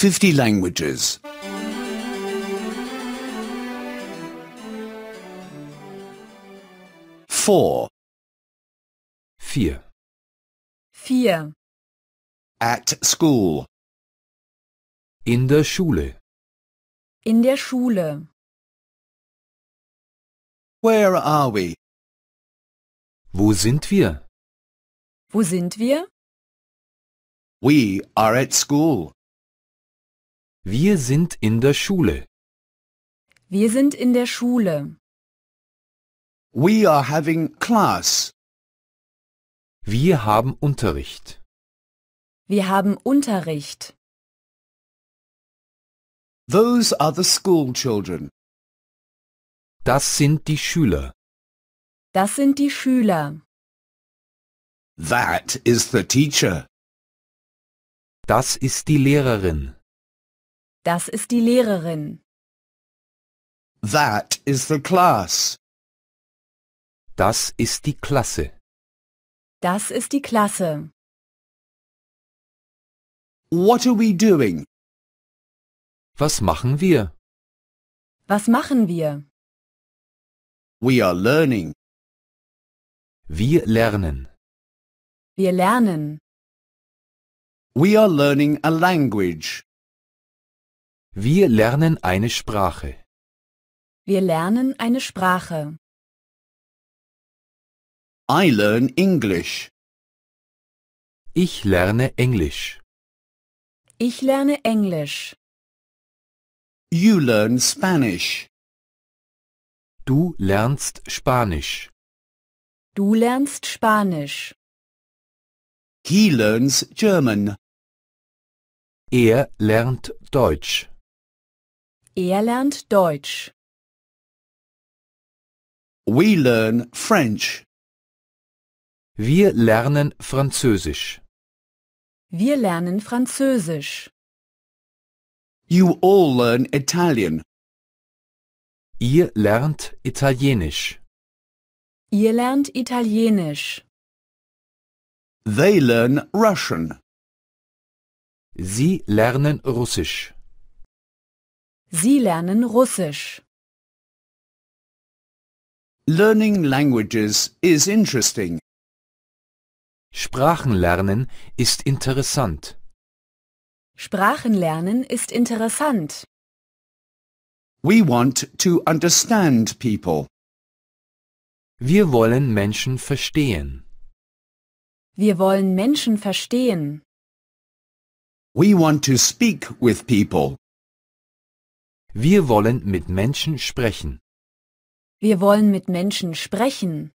50 languages. Four. Four. Four. At school. In der Schule. In der Schule. Where are we? Wo sind wir? Wo sind wir? We are at school. Wir sind in der Schule. Wir sind in der Schule. We are having class. Wir haben Unterricht. Wir haben Unterricht. Those are the school children. Das sind die Schüler. Das sind die Schüler. That is the teacher. Das ist die Lehrerin. Das ist die Lehrerin. That is the class. Das ist die Klasse. Das ist die Klasse. What are we doing? Was machen wir? Was machen wir? We are learning. Wir lernen. Wir lernen. We are learning a language. Wir lernen eine Sprache. Wir lernen eine Sprache. I learn English. Ich lerne Englisch. Ich lerne Englisch. You learn Spanish. Du lernst Spanisch. Du lernst Spanisch. He learns German. Er lernt Deutsch. Er lernt Deutsch. We learn French. Wir lernen Französisch. Wir lernen Französisch. You all learn Italian. Ihr lernt Italienisch. Ihr lernt Italienisch. They learn Russian. Sie lernen Russisch. Sie lernen Russisch. Learning languages is interesting. Sprachenlernen ist interessant. Sprachenlernen ist interessant. We want to understand people. Wir wollen Menschen verstehen. Wir wollen Menschen verstehen. We want to speak with people. Wir wollen mit Menschen sprechen. Wir wollen mit Menschen sprechen.